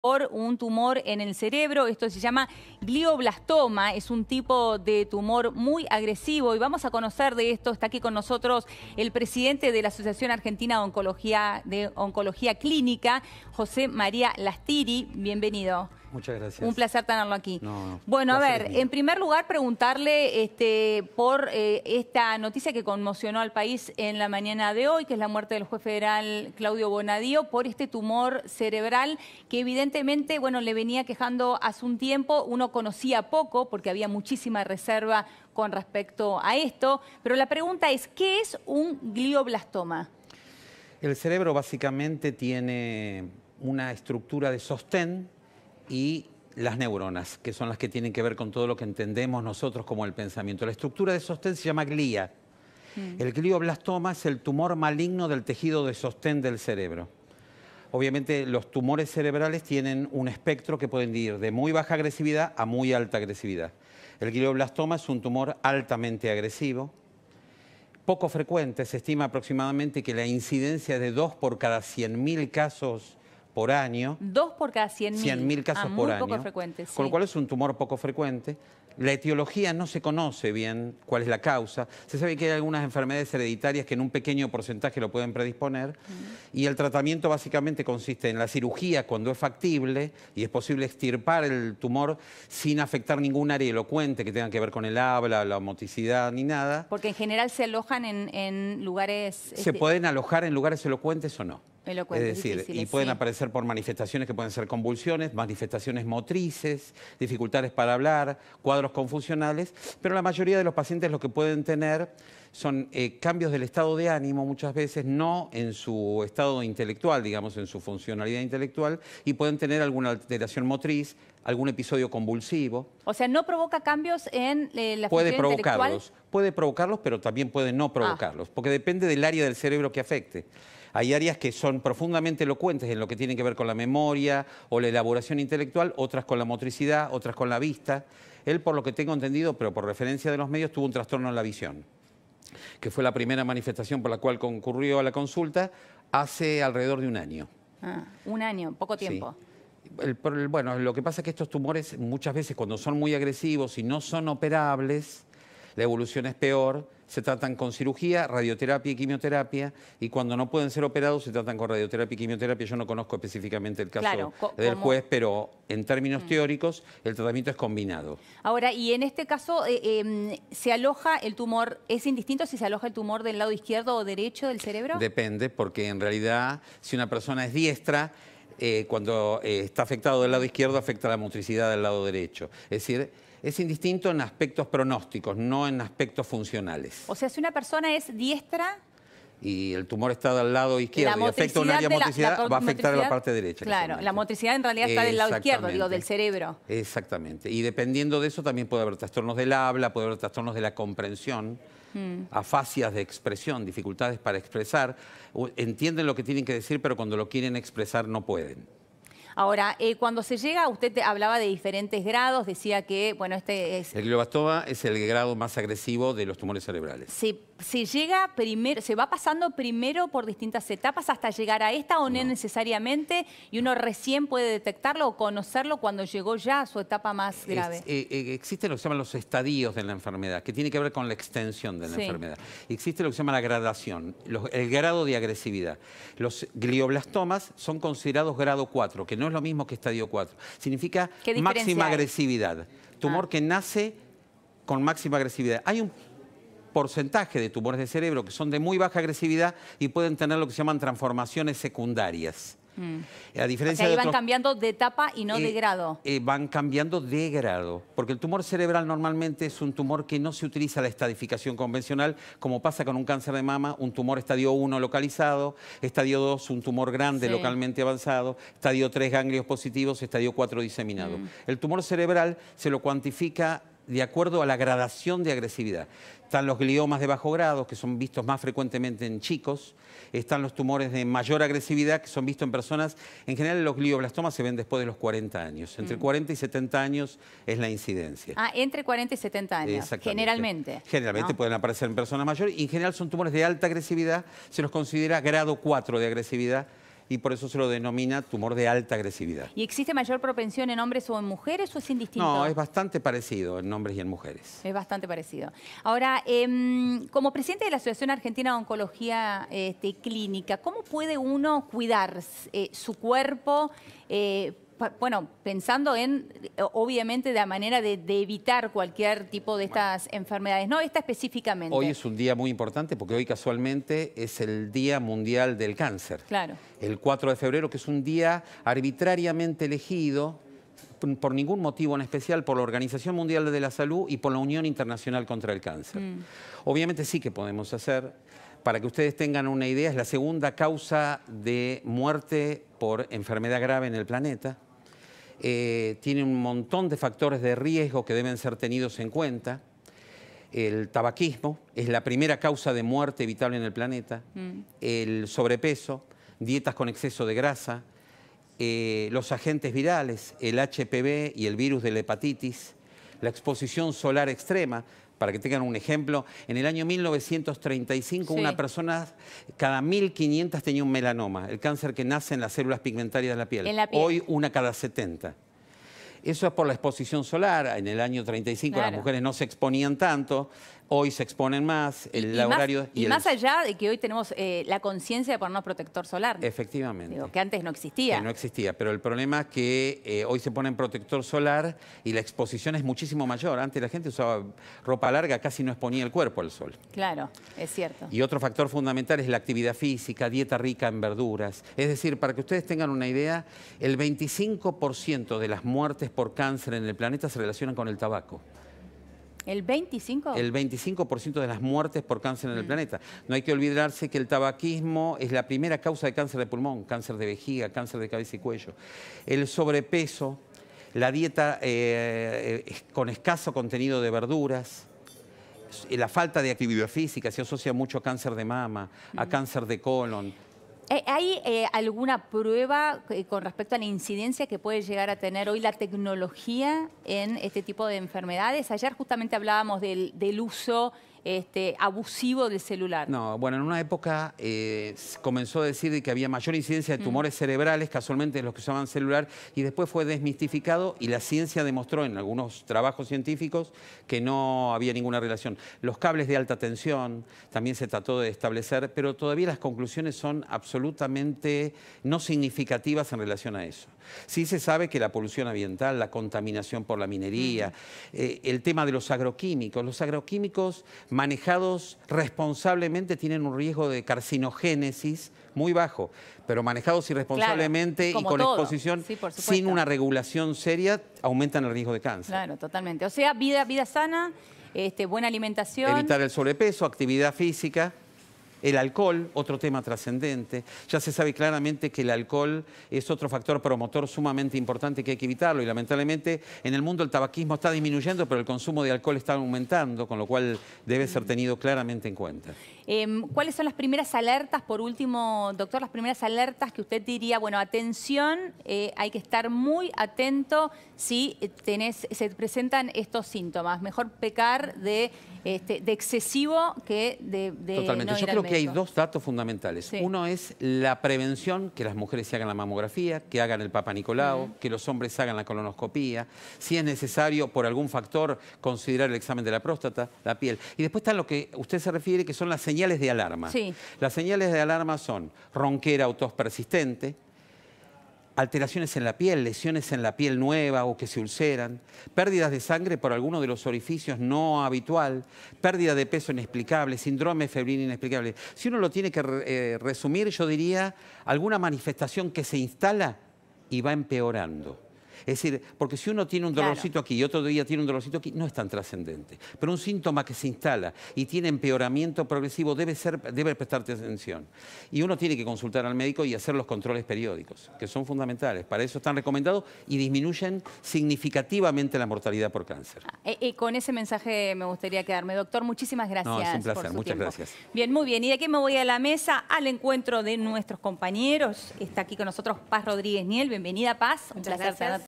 por un tumor en el cerebro. Esto se llama glioblastoma, es un tipo de tumor muy agresivo y vamos a conocer de esto. Está aquí con nosotros el presidente de la Asociación Argentina de Oncología, de Oncología Clínica, José María Lastiri. Bienvenido. Muchas gracias. Un placer tenerlo aquí. bueno, a ver, en primer lugar preguntarle este, por eh, esta noticia que conmocionó al país en la mañana de hoy, que es la muerte del juez federal Claudio Bonadío por este tumor cerebral que evidentemente, bueno, le venía quejando hace un tiempo, uno conocía poco porque había muchísima reserva con respecto a esto, pero la pregunta es, ¿qué es un glioblastoma? El cerebro básicamente tiene una estructura de sostén y las neuronas, que son las que tienen que ver con todo lo que entendemos nosotros como el pensamiento. La estructura de sostén se llama glía. Mm. El glioblastoma es el tumor maligno del tejido de sostén del cerebro. Obviamente los tumores cerebrales tienen un espectro que pueden ir de muy baja agresividad a muy alta agresividad. El glioblastoma es un tumor altamente agresivo, poco frecuente, se estima aproximadamente que la incidencia de 2 por cada 100.000 casos por año. Dos por cada 100.000. mil casos ah, por año. Poco frecuente, Con lo cual es un tumor poco frecuente. La etiología no se conoce bien cuál es la causa. Se sabe que hay algunas enfermedades hereditarias que en un pequeño porcentaje lo pueden predisponer. Y el tratamiento básicamente consiste en la cirugía cuando es factible y es posible extirpar el tumor sin afectar ningún área elocuente que tenga que ver con el habla, la moticidad ni nada. Porque en general se alojan en, lugares... ¿Se este, pueden alojar en lugares elocuentes o no? es decir, y pueden aparecer por manifestaciones que pueden ser convulsiones, manifestaciones motrices, dificultades para hablar, cuadros confusionales, pero la mayoría de los pacientes lo que pueden tener son eh, cambios del estado de ánimo muchas veces, no en su estado intelectual, digamos, en su funcionalidad intelectual, y pueden tener alguna alteración motriz, algún episodio convulsivo. O sea, no provoca cambios en eh, la Puede provocarlos puede provocarlos, pero también puede no ah. provocarlos, porque depende del área del cerebro que afecte. Hay áreas que son profundamente elocuentes en lo que tienen que ver con la memoria o la elaboración intelectual, otras con la motricidad, otras con la vista. Él, por lo que tengo entendido, pero por referencia de los medios, tuvo un trastorno en la visión, que fue la primera manifestación por la cual concurrió a la consulta hace alrededor de un año. Ah, un año, poco tiempo. Sí. bueno, lo que pasa es que estos tumores muchas veces cuando son muy agresivos y no son operables, la evolución es peor, se tratan con cirugía, radioterapia y quimioterapia, y cuando no pueden ser operados se tratan con radioterapia y quimioterapia. Yo no conozco específicamente el caso del juez, pero en términos mm. teóricos el tratamiento es combinado. Ahora, y en este caso, eh, em, ¿se aloja el tumor, es indistinto si se aloja el tumor del lado izquierdo o derecho del cerebro? Depende, porque en realidad si una persona es diestra, eh, cuando eh, está afectado del lado izquierdo, afecta la motricidad del lado derecho. Es decir, es indistinto en aspectos pronósticos, no en aspectos funcionales. O sea, si una persona es diestra, y el tumor está del lado izquierdo y afecta una área motricidad, va a afectar a la parte derecha. Claro, la motricidad en realidad está del lado izquierdo, digo, del cerebro. Exactamente. Y dependiendo de eso también puede haber trastornos del habla, puede haber trastornos de la comprensión, hmm. afasias de expresión, dificultades para expresar. Entienden lo que tienen que decir, pero cuando lo quieren expresar no pueden. Ahora, eh, cuando se llega, usted hablaba de diferentes grados, decía que, bueno, este es... El glioblastoma es el grado más agresivo de los tumores cerebrales. se llega primero, se va pasando primero por distintas etapas hasta llegar a esta o no, necesariamente y uno recién puede detectarlo o conocerlo cuando llegó ya a su etapa más grave. Eh, eh, existen lo que se llaman los estadios de la enfermedad, que tiene que ver con la extensión de la enfermedad. Existe lo que se llama la gradación, el grado de agresividad. Los glioblastomas son considerados grado 4, que no es lo mismo que estadio 4. Significa máxima agresividad. Tumor ah. que nace con máxima agresividad. Hay un porcentaje de tumores de cerebro que son de muy baja agresividad y pueden tener lo que se llaman transformaciones secundarias. Mm. A diferencia van cambiando de etapa y no de eh, grado. Eh, van cambiando de grado, porque el tumor cerebral normalmente es un tumor que no se utiliza la estadificación convencional, como pasa con un cáncer de mama, un tumor estadio 1 localizado, estadio 2 un tumor grande localmente avanzado, estadio 3 ganglios positivos, estadio 4 diseminado. Mm. El tumor cerebral se lo cuantifica de acuerdo a la gradación de agresividad. Están los gliomas de bajo grado, que son vistos más frecuentemente en chicos. Están los tumores de mayor agresividad, que son vistos en personas. En general, los glioblastomas se ven después de los 40 años. Entre 40 mm. y 70 años es la incidencia. Ah, entre 40 y 70 años, generalmente. Generalmente pueden aparecer en personas mayores. Y en general son tumores de alta agresividad. Se los considera grado 4 de agresividad y por eso se lo denomina tumor de alta agresividad. ¿Y existe mayor propensión en hombres o en mujeres o es indistinto? No, es bastante parecido en hombres y en mujeres. Es bastante parecido. Ahora, em, como presidente de la Asociación Argentina de Oncología este, Clínica, ¿cómo puede uno cuidar eh, su cuerpo? Eh, bueno, pensando en, eh, obviamente, la manera de, evitar cualquier tipo de estas enfermedades, no esta específicamente. Hoy es un día muy importante porque hoy casualmente es el Día Mundial del Cáncer. Claro. El 4 de febrero, que es un día arbitrariamente elegido por ningún motivo en especial por la Organización Mundial de la Salud y por la Unión Internacional contra el Cáncer. Mm. Obviamente sí que podemos hacer, para que ustedes tengan una idea, es la segunda causa de muerte por enfermedad grave en el planeta. Eh, tiene un montón de factores de riesgo que deben ser tenidos en cuenta. El tabaquismo es la primera causa de muerte evitable en el planeta. Mm. El sobrepeso, dietas con exceso de grasa, eh, los agentes virales, el HPV y el virus de la hepatitis, la exposición solar extrema para que tengan un ejemplo, en el año 1935 una persona cada 1.500 tenía un melanoma, el cáncer que nace en las células pigmentarias de la piel. Hoy una cada 70. Eso es por la exposición solar. En el año 35 las mujeres no se exponían tanto, hoy se exponen más, el horario... y, más allá de que hoy tenemos eh, la conciencia de ponernos protector solar. Efectivamente. que antes no existía. Que no existía, pero el problema es que eh, hoy se ponen protector solar y la exposición es muchísimo mayor. Antes la gente usaba ropa larga, casi no exponía el cuerpo al sol. Claro, es cierto. Y otro factor fundamental es la actividad física, dieta rica en verduras. Es decir, para que ustedes tengan una idea, el 25% de las muertes por cáncer en el planeta se relacionan con el tabaco. ¿El 25? El 25% de las muertes por cáncer en el mm. planeta. No hay que olvidarse que el tabaquismo es la primera causa de cáncer de pulmón, cáncer de vejiga, cáncer de cabeza y cuello. El sobrepeso, la dieta eh, eh, con escaso contenido de verduras, la falta de actividad física se asocia mucho a cáncer de mama, a mm. cáncer de colon, eh, ¿Hay eh, alguna prueba eh, con respecto a la incidencia que puede llegar a tener hoy la tecnología en este tipo de enfermedades? Ayer justamente hablábamos del, del uso este, abusivo del celular. No, bueno, en una época eh, comenzó a decir que había mayor incidencia de mm. tumores cerebrales, casualmente los que usaban celular, y después fue desmistificado y la ciencia demostró en algunos trabajos científicos que no había ninguna relación. Los cables de alta tensión también se trató de establecer, pero todavía las conclusiones son absolutamente no significativas en relación a eso. Sí se sabe que la polución ambiental, la contaminación por la minería, mm. eh, el tema de los agroquímicos, los agroquímicos manejados responsablemente tienen un riesgo de carcinogénesis muy bajo, pero manejados irresponsablemente y con exposición sin una regulación seria aumentan el riesgo de cáncer. Claro, totalmente. O sea, vida, vida sana, este, buena alimentación. Evitar el sobrepeso, actividad física. El alcohol, otro tema trascendente. Ya se sabe claramente que el alcohol es otro factor promotor sumamente importante que hay que evitarlo y lamentablemente en el mundo el tabaquismo está disminuyendo, pero el consumo de alcohol está aumentando, con lo cual debe ser tenido claramente en cuenta. Em, ¿Cuáles son las primeras alertas, por último, doctor, las primeras alertas que usted diría, bueno, atención, eh, hay que estar muy atento si se presentan estos síntomas? Mejor pecar de, este, excesivo que de... de Totalmente, yo creo que hay dos datos fundamentales. Uno es la prevención, que las mujeres se hagan la mamografía, que hagan el Papa Nicolau, que los hombres hagan la colonoscopía, si es necesario por algún factor considerar el examen de la próstata, la piel. Y después está lo que usted se refiere, que son las señales señales de alarma. Las señales de alarma son ronquera o persistente, alteraciones en la piel, lesiones en la piel nueva o que se ulceran, pérdidas de sangre por alguno de los orificios no habitual, pérdida de peso inexplicable, síndrome febril inexplicable. Si uno lo tiene que eh, resumir, yo diría alguna manifestación que se instala y va empeorando. Es decir, porque si uno tiene un dolorcito aquí y otro día tiene un dolorcito aquí, no es tan trascendente. Pero un síntoma que se instala y tiene empeoramiento progresivo debe, ser, debe prestarte atención. Y uno tiene que consultar al médico y hacer los controles periódicos, que son fundamentales. Para eso están recomendados y disminuyen significativamente la mortalidad por cáncer. y, ah, eh, eh, con ese mensaje me gustaría quedarme. Doctor, muchísimas gracias. No, es un placer, muchas gracias. Bien, muy bien. Y de aquí me voy a la mesa al encuentro de nuestros compañeros. Está aquí con nosotros Paz Rodríguez Niel. Bienvenida, Paz. Un muchas placer gracias.